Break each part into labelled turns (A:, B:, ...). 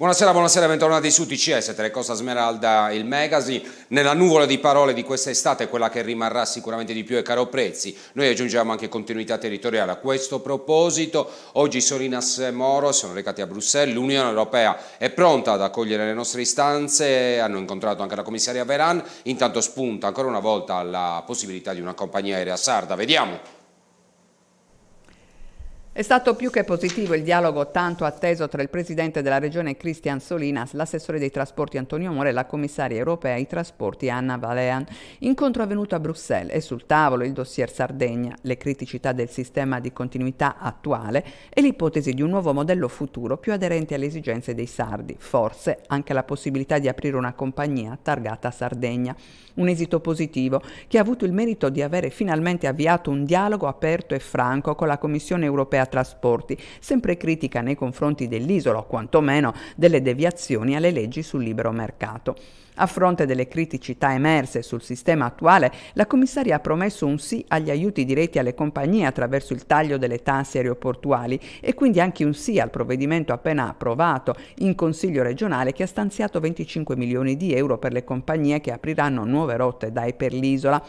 A: Buonasera, buonasera, bentornati su TCS, Telecosta Smeralda, il magazine. Nella nuvola di parole di questa estate, quella che rimarrà sicuramente di più è caro prezzi. Noi aggiungiamo anche continuità territoriale. A questo proposito, oggi Solinas e Moro sono recati a Bruxelles. L'Unione Europea è pronta ad accogliere le nostre istanze. Hanno incontrato anche la commissaria Veran. Intanto spunta ancora una volta la possibilità di una compagnia aerea sarda. Vediamo.
B: È stato più che positivo il dialogo tanto atteso tra il presidente della regione Cristian Solinas, l'assessore dei trasporti Antonio More e la commissaria europea ai trasporti Anna Valean. Incontro avvenuto a Bruxelles e sul tavolo il dossier Sardegna, le criticità del sistema di continuità attuale e l'ipotesi di un nuovo modello futuro più aderente alle esigenze dei sardi, forse anche la possibilità di aprire una compagnia targata Sardegna. Un esito positivo che ha avuto il merito di avere finalmente avviato un dialogo aperto e franco con la Commissione europea Trasporti, sempre critica nei confronti dell'isola o quantomeno delle deviazioni alle leggi sul libero mercato. A fronte delle criticità emerse sul sistema attuale, la commissaria ha promesso un sì agli aiuti diretti alle compagnie attraverso il taglio delle tasse aeroportuali e quindi anche un sì al provvedimento appena approvato in Consiglio regionale che ha stanziato 25 milioni di euro per le compagnie che apriranno nuove rotte dai per l'isola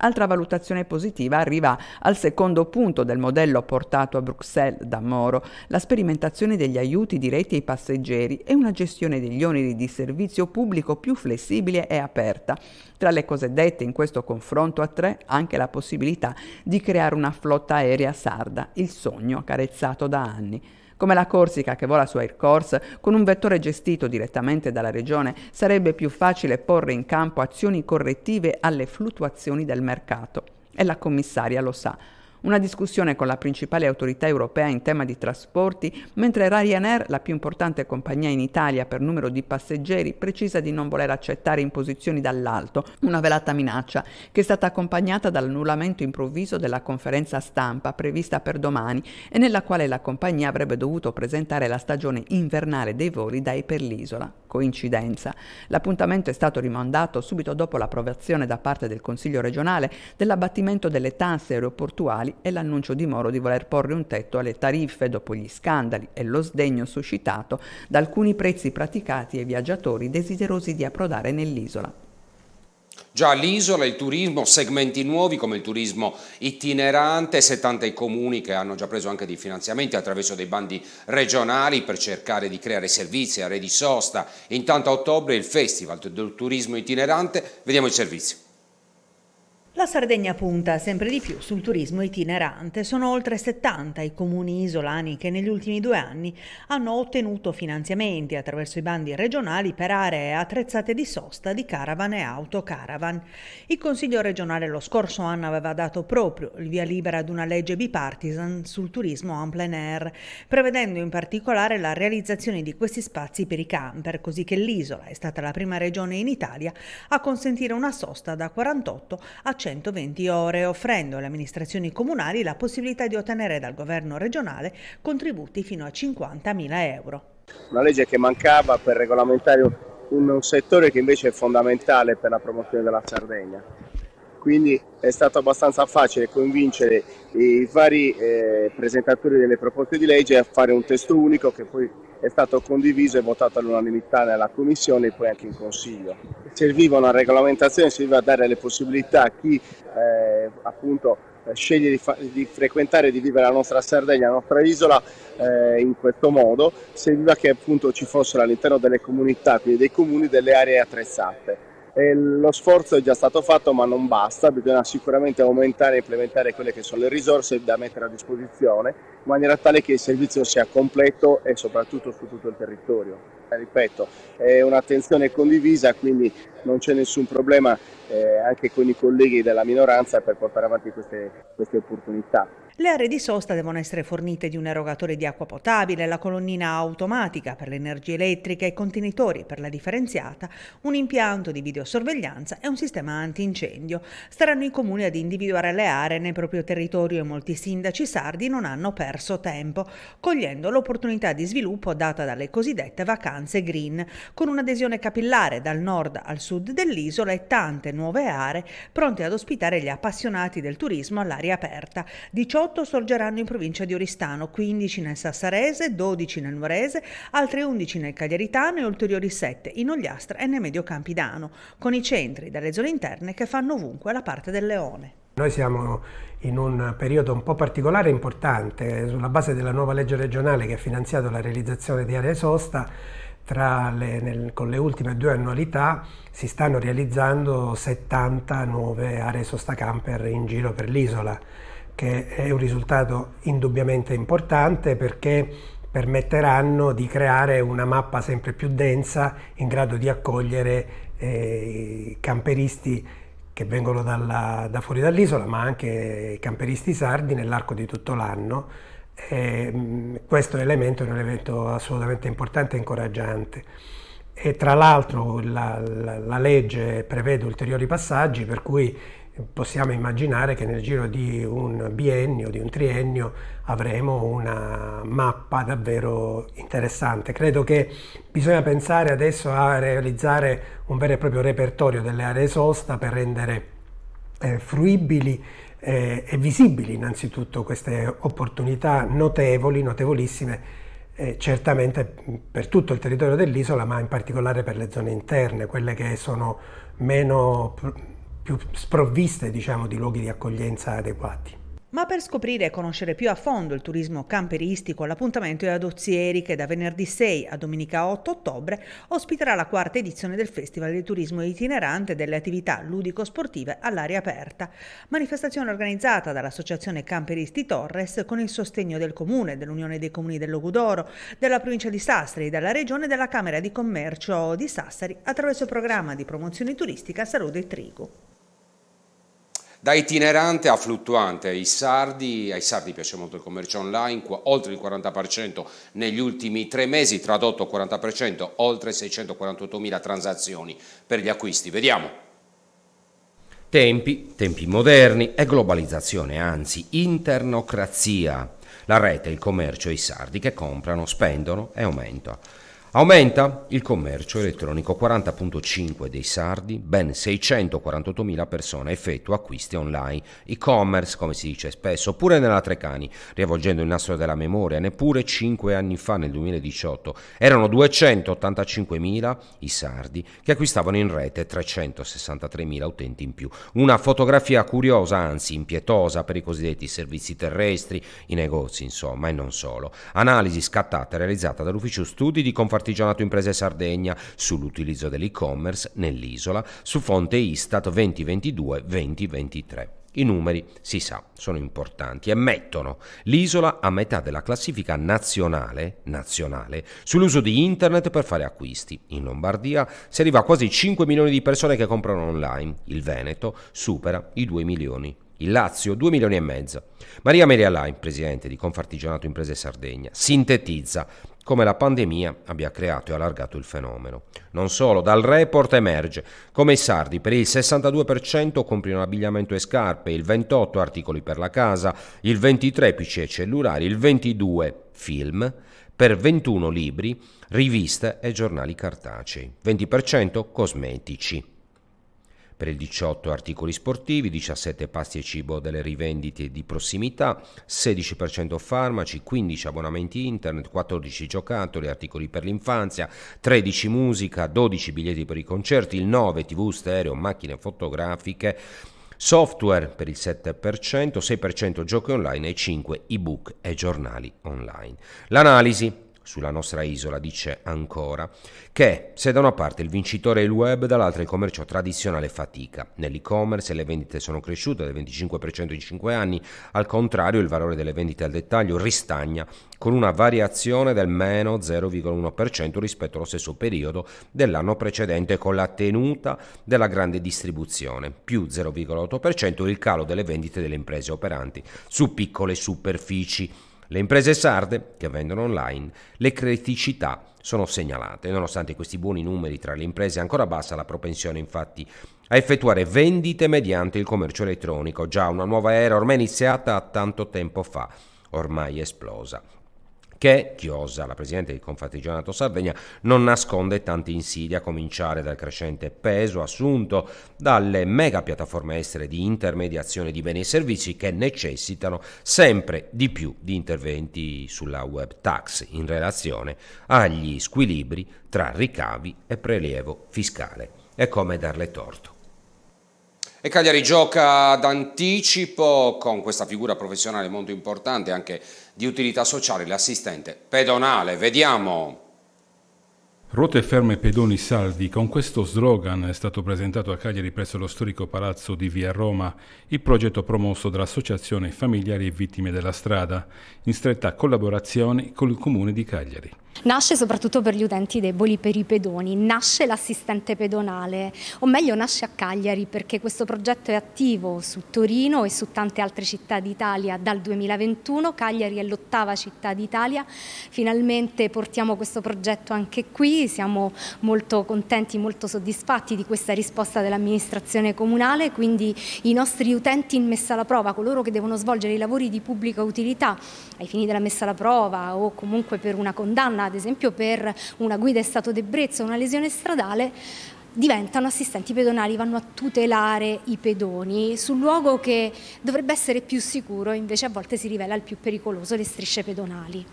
B: Altra valutazione positiva arriva al secondo punto del modello portato a Bruxelles da Moro, la sperimentazione degli aiuti diretti ai passeggeri e una gestione degli oneri di servizio pubblico più flessibile e aperta. Tra le cose dette in questo confronto a tre anche la possibilità di creare una flotta aerea sarda, il sogno accarezzato da anni come la Corsica che vola su Aircourse, con un vettore gestito direttamente dalla regione sarebbe più facile porre in campo azioni correttive alle fluttuazioni del mercato. E la commissaria lo sa una discussione con la principale autorità europea in tema di trasporti, mentre Ryanair, la più importante compagnia in Italia per numero di passeggeri, precisa di non voler accettare imposizioni dall'alto, una velata minaccia che è stata accompagnata dall'annullamento improvviso della conferenza stampa prevista per domani e nella quale la compagnia avrebbe dovuto presentare la stagione invernale dei voli da e per l'isola coincidenza. L'appuntamento è stato rimandato subito dopo l'approvazione da parte del Consiglio regionale dell'abbattimento delle tasse aeroportuali e l'annuncio di Moro di voler porre un tetto alle tariffe dopo gli scandali e lo sdegno suscitato da alcuni prezzi praticati ai viaggiatori desiderosi di approdare nell'isola.
A: Già l'isola, il turismo, segmenti nuovi come il turismo itinerante, 70 i comuni che hanno già preso anche dei finanziamenti attraverso dei bandi regionali per cercare di creare servizi, aree di sosta. Intanto a ottobre il Festival del Turismo Itinerante, vediamo il servizio.
C: La Sardegna punta sempre di più sul turismo itinerante. Sono oltre 70 i comuni isolani che negli ultimi due anni hanno ottenuto finanziamenti attraverso i bandi regionali per aree attrezzate di sosta di caravan e autocaravan. Il Consiglio regionale lo scorso anno aveva dato proprio il via libera ad una legge bipartisan sul turismo en plein air, prevedendo in particolare la realizzazione di questi spazi per i camper, così che l'isola è stata la prima regione in Italia a consentire una sosta da 48 a 100 120 ore, offrendo alle amministrazioni comunali la possibilità di ottenere dal governo regionale contributi fino a 50.000 euro.
D: Una legge che mancava per regolamentare un, un settore che invece è fondamentale per la promozione della Sardegna quindi è stato abbastanza facile convincere i vari eh, presentatori delle proposte di legge a fare un testo unico che poi è stato condiviso e votato all'unanimità nella Commissione e poi anche in Consiglio. Serviva una regolamentazione, serviva a dare le possibilità a chi eh, appunto eh, sceglie di, fa- di, frequentare e di vivere la nostra Sardegna, la nostra isola eh, in questo modo, serviva che appunto ci fossero all'interno delle comunità, quindi dei comuni, delle aree attrezzate. Eh, lo sforzo è già stato fatto ma non basta, bisogna sicuramente aumentare e implementare quelle che sono le risorse da mettere a disposizione in maniera tale che il servizio sia completo e soprattutto su tutto il territorio. ripeto, è un'attenzione condivisa, quindi non c'è nessun problema eh, anche con i colleghi della minoranza per portare avanti queste, queste opportunità.
C: Le aree di sosta devono essere fornite di un erogatore di acqua potabile, la colonnina automatica per l'energia elettrica e contenitori per la differenziata, un impianto di videosorveglianza e un sistema antincendio. Staranno i comuni ad individuare le aree nel proprio territorio e molti sindaci sardi non hanno perso tempo, cogliendo l'opportunità di sviluppo data dalle cosiddette vacanze green, con un'adesione capillare dal nord al sud dell'isola e tante nuove aree pronte ad ospitare gli appassionati del turismo all'aria aperta. 18 18 sorgeranno in provincia di Oristano, 15 nel Sassarese, 12 nel Morese, altre 11 nel Cagliaritano e ulteriori 7 in Ogliastra e nel Medio Campidano, con i centri delle zone interne che fanno ovunque la parte del leone.
E: Noi siamo in un periodo un po' particolare e importante, sulla base della nuova legge regionale che ha finanziato la realizzazione di aree sosta, le, nel, con le ultime due annualità si stanno realizzando 70 nuove aree sosta camper in giro per l'isola che è un risultato indubbiamente importante perché permetteranno di creare una mappa sempre più densa in grado di accogliere eh, camperisti che vengono dalla, da fuori dall'isola, ma anche i camperisti sardi nell'arco di tutto l'anno. E, mm, questo elemento è un elemento assolutamente importante e incoraggiante. E tra l'altro la, la, la legge prevede ulteriori passaggi per cui possiamo immaginare che nel giro di un biennio, di un triennio, avremo una mappa davvero interessante. Credo che bisogna pensare adesso a realizzare un vero e proprio repertorio delle aree sosta per rendere eh, fruibili eh, e visibili innanzitutto queste opportunità notevoli, notevolissime, eh, certamente per tutto il territorio dell'isola, ma in particolare per le zone interne, quelle che sono meno più sprovviste diciamo, di luoghi di accoglienza adeguati.
C: Ma per scoprire e conoscere più a fondo il turismo camperistico, l'appuntamento è ad Ozieri che da venerdì 6 a domenica 8 ottobre ospiterà la quarta edizione del Festival del Turismo Itinerante delle attività ludico-sportive all'aria aperta, manifestazione organizzata dall'Associazione Camperisti Torres con il sostegno del Comune, dell'Unione dei Comuni del Logudoro, della provincia di Sassari, della Regione e della Camera di Commercio di Sassari attraverso il programma di promozione turistica Salute e Trigo.
A: Da itinerante a fluttuante, ai sardi, ai sardi piace molto il commercio online, oltre il 40% negli ultimi tre mesi, tradotto 40%, oltre 648.000 transazioni per gli acquisti. Vediamo. Tempi, tempi moderni e globalizzazione, anzi internocrazia. La rete, il commercio, i sardi che comprano, spendono e aumentano. Aumenta il commercio elettronico, 40.5 dei sardi, ben 648.000 persone effettuano acquisti online, e-commerce come si dice spesso, oppure nella Trecani, riavvolgendo il nastro della memoria, neppure 5 anni fa nel 2018 erano 285.000 i sardi che acquistavano in rete 363.000 utenti in più. Una fotografia curiosa, anzi impietosa per i cosiddetti servizi terrestri, i negozi insomma e non solo. Analisi scattata realizzata dall'ufficio studi di Confartigianato Artigianato Imprese Sardegna sull'utilizzo dell'e-commerce nell'isola su fonte Istat 2022-2023. I numeri, si sa, sono importanti e mettono l'isola a metà della classifica nazionale, nazionale, sull'uso di internet per fare acquisti. In Lombardia si arriva a quasi 5 milioni di persone che comprano online, il Veneto supera i 2 milioni. Il Lazio 2 milioni e mezzo. Maria Maria Lain, presidente di Confartigianato Imprese Sardegna, sintetizza come la pandemia abbia creato e allargato il fenomeno. Non solo, dal report emerge come i sardi per il 62% comprino abbigliamento e scarpe, il 28% articoli per la casa, il 23% PC e cellulari, il 22% film, per 21 libri, riviste e giornali cartacei, 20% cosmetici per il 18 articoli sportivi, 17 pasti e cibo delle rivendite di prossimità, 16% farmaci, 15 abbonamenti internet, 14 giocattoli, articoli per l'infanzia, 13 musica, 12 biglietti per i concerti, il 9 tv stereo, macchine fotografiche, software per il 7%, 6% giochi online e 5 ebook e giornali online. L'analisi sulla nostra isola dice ancora che se da una parte il vincitore è il web, dall'altra il commercio tradizionale fatica. Nell'e-commerce le vendite sono cresciute del 25% in 5 anni, al contrario il valore delle vendite al dettaglio ristagna con una variazione del meno 0,1% rispetto allo stesso periodo dell'anno precedente con la tenuta della grande distribuzione, più 0,8% il calo delle vendite delle imprese operanti su piccole superfici le imprese sarde che vendono online, le criticità sono segnalate. Nonostante questi buoni numeri tra le imprese è ancora bassa la propensione infatti a effettuare vendite mediante il commercio elettronico, già una nuova era ormai iniziata tanto tempo fa, ormai esplosa che Chiosa, la presidente di Confartigianato Sardegna, non nasconde tanti insidi a cominciare dal crescente peso assunto dalle mega piattaforme estere di intermediazione di beni e servizi che necessitano sempre di più di interventi sulla web tax in relazione agli squilibri tra ricavi e prelievo fiscale. È come darle torto. E Cagliari gioca d'anticipo con questa figura professionale molto importante, anche di utilità sociale, l'assistente pedonale. Vediamo. Ruote ferme pedoni saldi, con questo slogan è stato presentato a Cagliari presso lo storico palazzo di Via Roma il progetto promosso dall'Associazione Familiari e Vittime della Strada, in stretta collaborazione con il Comune di Cagliari.
F: Nasce soprattutto per gli utenti deboli, per i pedoni, nasce l'assistente pedonale, o meglio nasce a Cagliari perché questo progetto è attivo su Torino e su tante altre città d'Italia dal 2021, Cagliari è l'ottava città d'Italia, finalmente portiamo questo progetto anche qui, siamo molto contenti, molto soddisfatti di questa risposta dell'amministrazione comunale, quindi i nostri utenti in messa alla prova, coloro che devono svolgere i lavori di pubblica utilità ai fini della messa alla prova o comunque per una condanna ad esempio per una guida in stato d'ebbrezza o una lesione stradale, diventano assistenti pedonali, vanno a tutelare i pedoni sul luogo che dovrebbe essere più sicuro, invece a volte si rivela il più pericoloso, le strisce pedonali.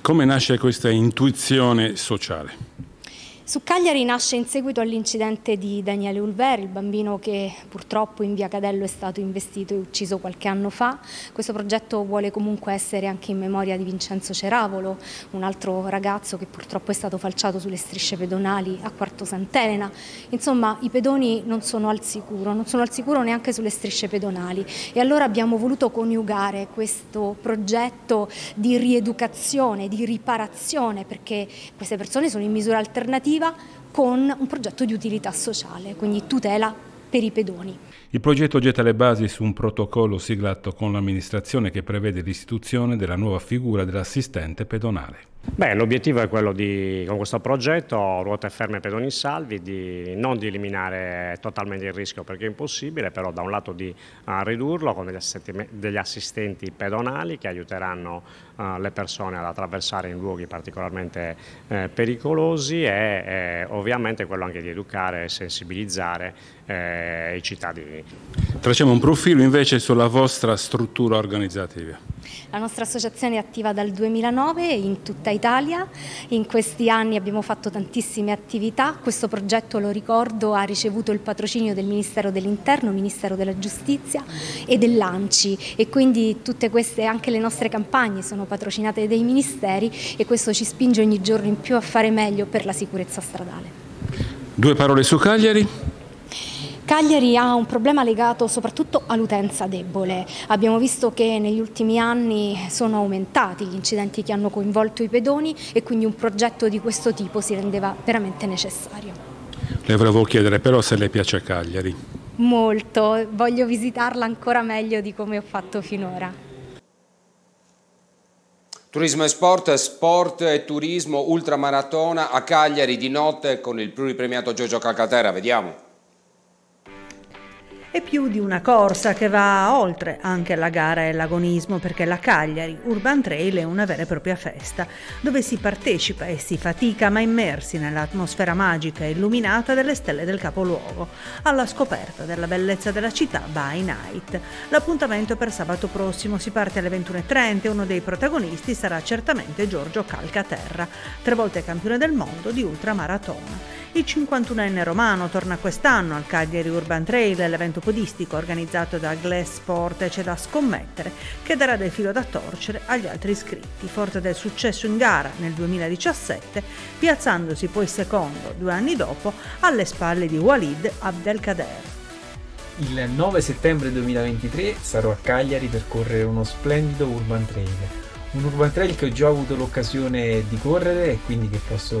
D: Come nasce questa intuizione sociale?
F: Su Cagliari nasce in seguito all'incidente di Daniele Ulver, il bambino che purtroppo in via Cadello è stato investito e ucciso qualche anno fa. Questo progetto vuole comunque essere anche in memoria di Vincenzo Ceravolo, un altro ragazzo che purtroppo è stato falciato sulle strisce pedonali a Quarto Sant'Elena. Insomma, i pedoni non sono al sicuro, non sono al sicuro neanche sulle strisce pedonali e allora abbiamo voluto coniugare questo progetto di rieducazione, di riparazione, perché queste persone sono in misura alternativa sportiva con un progetto di utilità sociale, quindi tutela per i pedoni.
D: Il progetto getta le basi su un protocollo siglato con l'amministrazione che prevede l'istituzione della nuova figura dell'assistente pedonale. L'obiettivo è quello
A: di, con questo progetto, ruote ferme pedoni salvi, di, non di eliminare totalmente il rischio perché è impossibile, però da un lato di eh, ridurlo con degli assistenti, degli assistenti pedonali che aiuteranno eh, le persone ad attraversare in luoghi particolarmente eh, pericolosi e eh, ovviamente quello anche di educare e sensibilizzare eh, i cittadini. Tracciamo un profilo invece sulla vostra struttura
D: organizzativa.
F: La nostra associazione è attiva dal 2009 in tutta Italia, in questi anni abbiamo fatto tantissime attività, questo progetto lo ricordo ha ricevuto il patrocinio del Ministero dell'Interno, Ministero della Giustizia e dell'ANCI e quindi tutte queste, anche le nostre campagne sono patrocinate dai ministeri e questo ci spinge ogni giorno in più a fare meglio per la sicurezza stradale.
A: Due parole su Cagliari.
F: Cagliari ha un problema legato soprattutto all'utenza debole. Abbiamo visto che negli ultimi anni sono aumentati gli incidenti che hanno coinvolto i pedoni e quindi un progetto di questo tipo si rendeva veramente necessario.
D: Le volevo chiedere però se le piace Cagliari.
F: Molto, voglio visitarla ancora meglio di come ho fatto finora.
A: Turismo e sport, sport e turismo, ultramaratona a Cagliari di notte con il pluripremiato Giorgio Calcaterra, vediamo.
C: È più di una corsa che va oltre anche la gara e l'agonismo perché la Cagliari Urban Trail è una vera e propria festa dove si partecipa e si fatica ma immersi nell'atmosfera magica e illuminata delle stelle del capoluogo alla scoperta della bellezza della città by night. L'appuntamento per sabato prossimo si parte alle 21.30 e uno dei protagonisti sarà certamente Giorgio Calcaterra, tre volte campione del mondo di ultramaratona. Il 51enne romano torna quest'anno al Cagliari Urban Trail, l'evento podistico organizzato da Glass Sport e c'è da scommettere che darà del filo da torcere agli altri iscritti, forte del successo in gara nel 2017, piazzandosi poi secondo due anni dopo alle spalle di Walid Abdelkader.
E: Il 9 settembre 2023 sarò a Cagliari per correre uno splendido Urban Trail un urban trail che ho già avuto l'occasione di correre e quindi che posso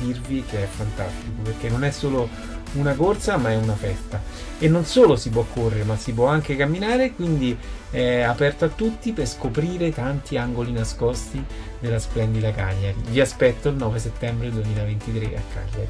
E: dirvi che è fantastico perché non è solo una corsa ma è una festa e non solo si può correre ma si può anche camminare quindi è aperto a tutti per scoprire tanti angoli nascosti della splendida Cagliari vi aspetto il 9 settembre 2023 a Cagliari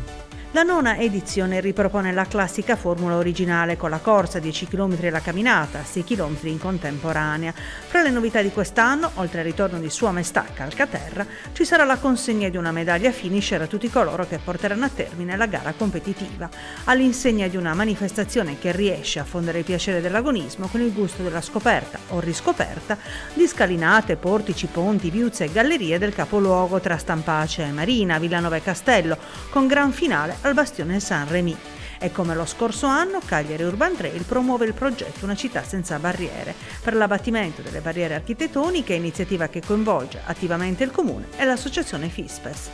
C: la nona edizione ripropone la classica formula originale con la corsa 10 km e la camminata, 6 km in contemporanea. Fra le novità di quest'anno, oltre al ritorno di Sua Maestà Calcaterra, ci sarà la consegna di una medaglia finisher a tutti coloro che porteranno a termine la gara competitiva, all'insegna di una manifestazione che riesce a fondere il piacere dell'agonismo con il gusto della scoperta o riscoperta di scalinate, portici, ponti, viuzze e gallerie del capoluogo tra Stampace e Marina, Villanova e Castello, con gran finale al bastione San Remy. E come lo scorso anno, Cagliari Urban Trail promuove il progetto Una città senza barriere per l'abbattimento delle barriere architettoniche, iniziativa che coinvolge attivamente il Comune e l'associazione FISPES.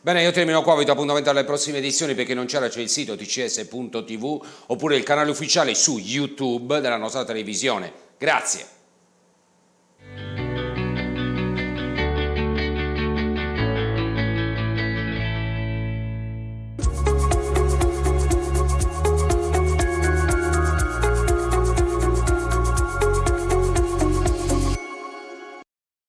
A: Bene, io termino qua, vi do appuntamento alle prossime edizioni perché non c'era, c'è il sito tcs.tv oppure il canale ufficiale su YouTube della nostra televisione. Grazie.